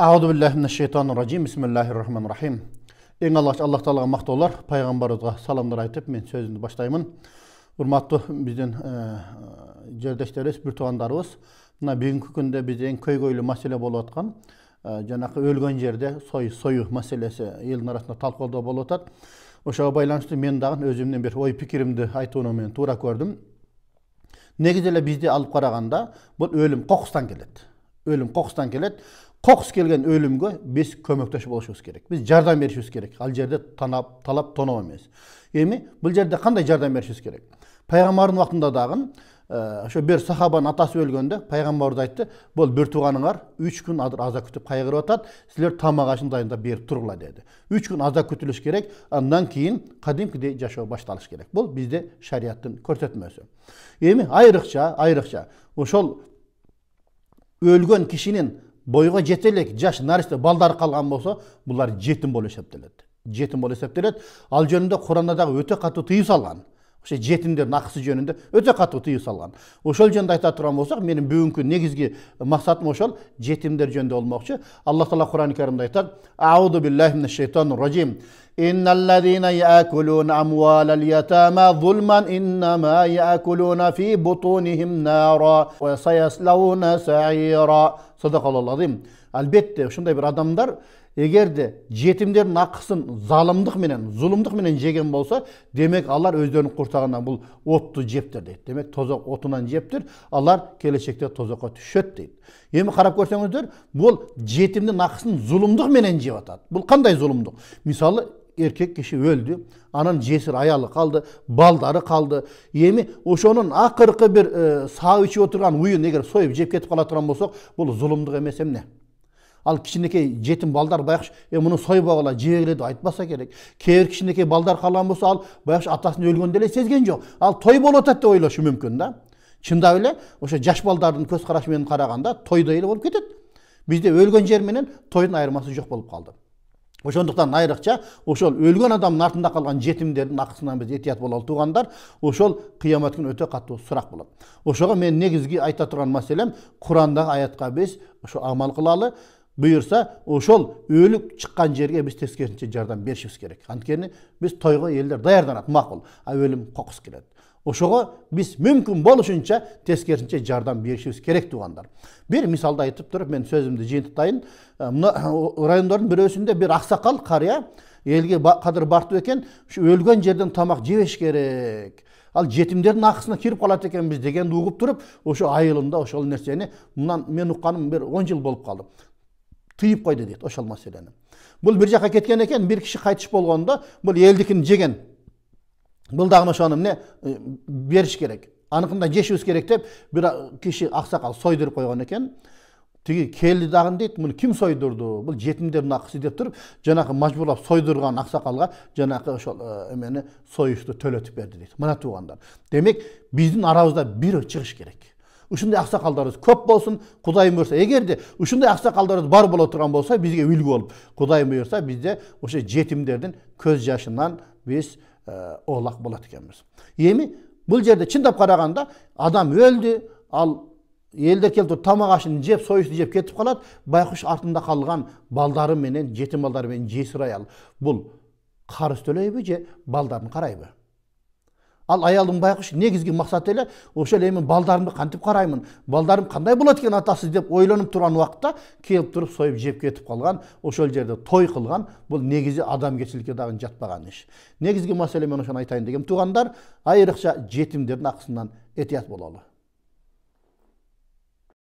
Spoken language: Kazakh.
Ауду биллахи шайтанир ражим. Бисмиллахир рахманир рахим. Ең Аллах Аллах Таалаға мақтаулар, пайғамбарымызға саламдар айтып, мен сөзімді баштаймын Урматтуу биздин жердештерибиз, бир туугандарыбыз, мына бүгүнкү күндө бизде эң көйгөйлүү маселе болуп аткан жанакы өлгөн жерде сой союу маселеси элдин арасында талкуудо болуп атат. Ошого байланыштуу мен дагы өзүмдүн бир ой пикиримди айтууну мен туура көрдүм. Негизи эле бизди алып караганда бул өлүм кокустан келет. Өлүм кокустан келет қоқыс келген өлімге біз көмектесіп болушымыз керек біз жардам беришибиз керек ал жерде танап талап тонау емес эми бұл жерде қандай жардам беришибиз керек пайғамбардың уақытында дагы ошо бир сахабанын атасы өлгөндө пайгамбарыбыз айтты бул бир тууганыңар үч күн аза күтүп кайгырып атат силер тамак ашын дайындап берип тургула деди үч күн аза күтүлүш керек андан кийин кадимкидей жашоо башталыш керек бул бизде шарияттын көрсөтмөсү эми айрыкча айрыкча ошол өлгөн кишинин бойға жете элек жаш наристе балдар калган болсо булар жетим болуп эсептелет жетим болуп эсептелет ал жөнүндө куранда дагы өтө катуу тыюу салган кіші нақысы ақысы жөнінде өте қатты тыю салған ошол жөнүндө айта турган болсок менин бүгүнкү негизги максатым ошол жетимдер жөнүндө болмокчу аллах таала курани каримде айтат ауду биллахи мин шейтан ражим إن албетте ушундай бір адамдар эгерде жетімдердің акысын залымдық менен зұлымдық менен жеген болса демек алар өздөрүнүн құртағынан бұл отты жептір дейді демек тозок отынан жептір алар келешекте тозокко түшөт дейді эми қарап көрсөңүздөр бұл жетимдин акысын зұлымдық менен жеп атады бұл қандай зұлымдық мисалы еркек киши өлдү анан жесир аялы қалды балдары қалды эми ошонун акыркы бир саап ичип отурган уюн егер союп жеп кетип кала турган болсок бул зулумдук эмес эмне ал кішінекей жетім балдар баяғыш е мұны сойбағыла жегіле деп айтпаса керек кейбір кішінекей балдар қалған болса ал баяғыш атасын өлгенде эле сезген жоқ ал той болып атат деп ойлошу мүмкін да чындап эле ошо жаш балдардын көз карашы менен караганда тойдой эле болуп кетет бизде өлгөн жер менен тойдун айырмасы жок болуп калды ошондуктан айрыкча ошол өлгөн адамдын артында калган жетимдердин акысынан биз этият бололу туугандар ошол кыямат күнү өтө катуу сурак болот ошого мен негизги айта турган маселем курандагы аятка биз ошо амал кылалы бұйырса ошол өлік шыққан жерге біз тескерінше жардам беришибиз керек анткени біз тойго элдер даярданат макул а өлім кокус келет ошого биз мүмкүн болушунча тескерисинче жардам беришибиз керек туугандар бир мисалды айтып туруп мен сөзүмдү жыйынтыктайын э, мына э, райондордун бирөөсүндө бир аксакал карыя элге кадыр бартып экен ушу өлгөн жерден тамак жебеш керек ал жетимдердин акысына кирип калат экенбиз дегенди угуп туруп ошо айылында ошол нерсени мынан мен укканым бир он жыл болуп калды тыйып қойды дейді ошол маселени бул бир жака кеткен экен бир киши кайтыш болгондо бул элдикин жеген бул дагы ошону эмне бериш керек да жешибиз керек деп бир киши аксакал сойдуруп койгон экен тиги келди дагы дейт муну ким сойдурду бул жетимдердин акысы деп туруп жанагы мажбурлап сойдурган аксакалга жанагы ошол эмени союшту төлөтүп берди дейт мына туугандар демек биздин арабызда бір чыгыш керек ушундай аксакалдарыбыз көп болсун кудайым буюрса эгерде ушундай аксакалдарыбыз бар боло турган болсо бизге үлгү болуп кудайым буюрса бизде ошо жетимдердин көз жашынан биз э, оолак болот экенбиз эми бул жерде чындап караганда адам өлдү ал элдер келип туруп тамак ашын жеп союшун жеп кетип калат байкуш артында калган балдары менен жетим балдары менен жесир аял бул карыз төлөйбү же балдарын карайбы ал аялдың байқұш негізгі мақсаты эле ошол эми балдарымды кантип караймын балдарым кандай болот экен атасыз деп ойлонуп турган убакытта келип туруп союп жеп кетип қалған, ошол жерде той кылган бул негизи адамгерчиликке дагы жатпаган иш негизги маселе мен ошону айтайын дегем туугандар айрыкча жетимдердин акысынан этият бололу